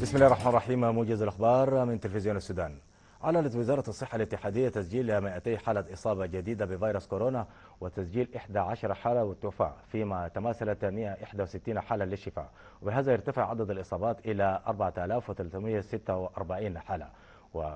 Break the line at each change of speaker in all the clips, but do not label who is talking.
بسم الله الرحمن الرحيم موجز الأخبار من تلفزيون السودان أعلنت وزارة الصحة الاتحادية تسجيل 200 حالة إصابة جديدة بفيروس كورونا وتسجيل 11 حالة وتوفى فيما تماثلت 161 حالة للشفاء وبهذا يرتفع عدد الإصابات إلى 4346 حالة و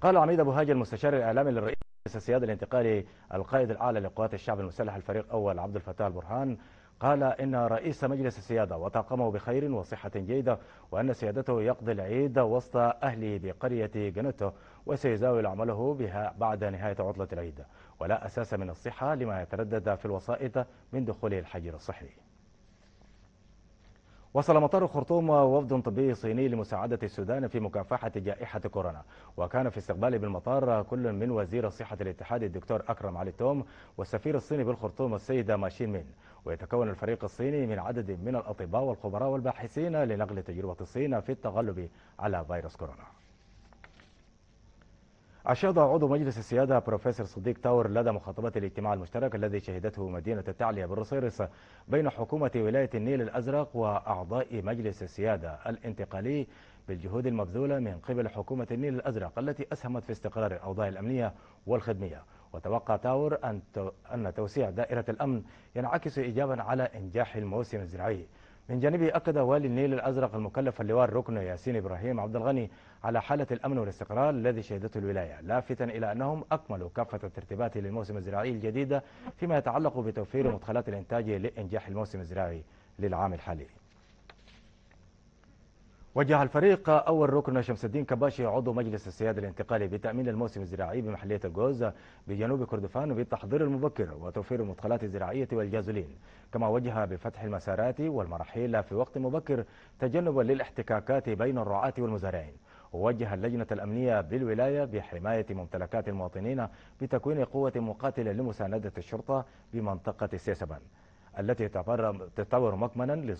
قال عميد أبو هاجر المستشار الإعلامي للرئيس السياده الانتقالي القائد الأعلى لقوات الشعب المسلح الفريق أول عبد الفتاح البرهان قال إن رئيس مجلس السيادة وطاقمه بخير وصحة جيدة وأن سيادته يقضي العيد وسط أهله بقرية جنته وسيزاول عمله بها بعد نهاية عطلة العيد ولا أساس من الصحة لما يتردد في الوسائط من دخوله الحجر الصحي وصل مطار الخرطوم وفد طبي صيني لمساعدة السودان في مكافحة جائحة كورونا وكان في استقبال بالمطار كل من وزير صحة الاتحاد الدكتور أكرم علي توم والسفير الصيني بالخرطوم السيدة ماشين مين ويتكون الفريق الصيني من عدد من الأطباء والخبراء والباحثين لنقل تجربة الصين في التغلب على فيروس كورونا أشاد عضو مجلس السيادة بروفيسور صديق تاور لدى مخاطبة الاجتماع المشترك الذي شهدته مدينة التعلية بالرصيرس بين حكومة ولاية النيل الأزرق وأعضاء مجلس السيادة الانتقالي بالجهود المبذولة من قبل حكومة النيل الأزرق التي أسهمت في استقرار الأوضاع الأمنية والخدمية وتوقع تاور أن توسيع دائرة الأمن ينعكس إيجابا على إنجاح الموسم الزراعي من جانبه أكد والي النيل الأزرق المكلف اللواء الركن ياسين إبراهيم عبد الغني على حالة الأمن والاستقرار الذي شهدته الولاية لافتا إلى أنهم أكملوا كافة الترتيبات للموسم الزراعي الجديد فيما يتعلق بتوفير مدخلات الإنتاج لإنجاح الموسم الزراعي للعام الحالي وجه الفريق أول ركن شمس الدين كباشي عضو مجلس السيادة الانتقالي بتأمين الموسم الزراعي بمحلية الجوز بجنوب كردفان بالتحضير المبكر وتوفير المدخلات الزراعية والجازولين كما وجه بفتح المسارات والمراحيل في وقت مبكر تجنبا للاحتكاكات بين الرعاة والمزارعين ووجه اللجنة الأمنية بالولاية بحماية ممتلكات المواطنين بتكوين قوة مقاتلة لمساندة الشرطة بمنطقة سيسبان التي تعتبر مكمنا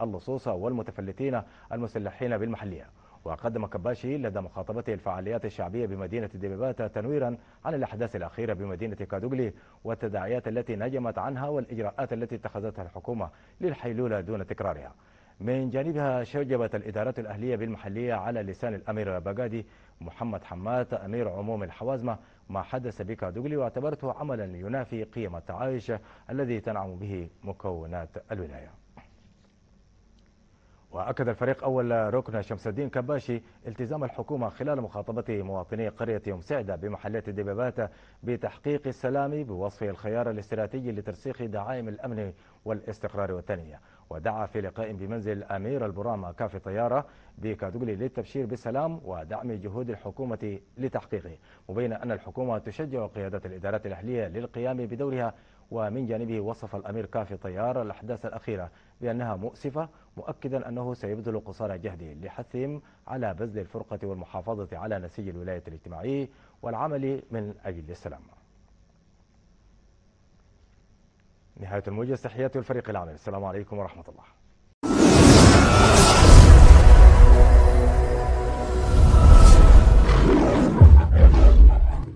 للصوصة والمتفلتين المسلحين بالمحلية وقدم كباشي لدى مخاطبته الفعاليات الشعبية بمدينة دباباتة تنويرا عن الأحداث الأخيرة بمدينة كادوغلي والتداعيات التي نجمت عنها والإجراءات التي اتخذتها الحكومة للحيلولة دون تكرارها من جانبها شجبت الإدارات الأهلية بالمحلية على لسان الأمير بغدادي محمد حمات أمير عموم الحوازمة ما حدث بكادوغلي واعتبرته عملا ينافي قيم التعايش الذي تنعم به مكونات الولايه وأكد الفريق أول ركن شمس الدين كباشي التزام الحكومة خلال مخاطبته مواطني قرية يوم سعدة بمحلات الدبابات بتحقيق السلام بوصفه الخيار الاستراتيجي لترسيخ دعائم الأمن والاستقرار والتنمية ودعا في لقاء بمنزل أمير البرامة كافي طيارة بكادوغلي للتبشير بالسلام ودعم جهود الحكومة لتحقيقه مبين أن الحكومة تشجع قيادات الإدارات الأهلية للقيام بدورها ومن جانبه وصف الأمير كافي طيار الأحداث الأخيرة بأنها مؤسفة مؤكدا أنه سيبذل قصارى جهده لحثهم على بذل الفرقة والمحافظة على نسيج الولاية الاجتماعي والعمل من أجل السلام نهاية الموجز تحياتي الفريق العامل السلام عليكم ورحمة الله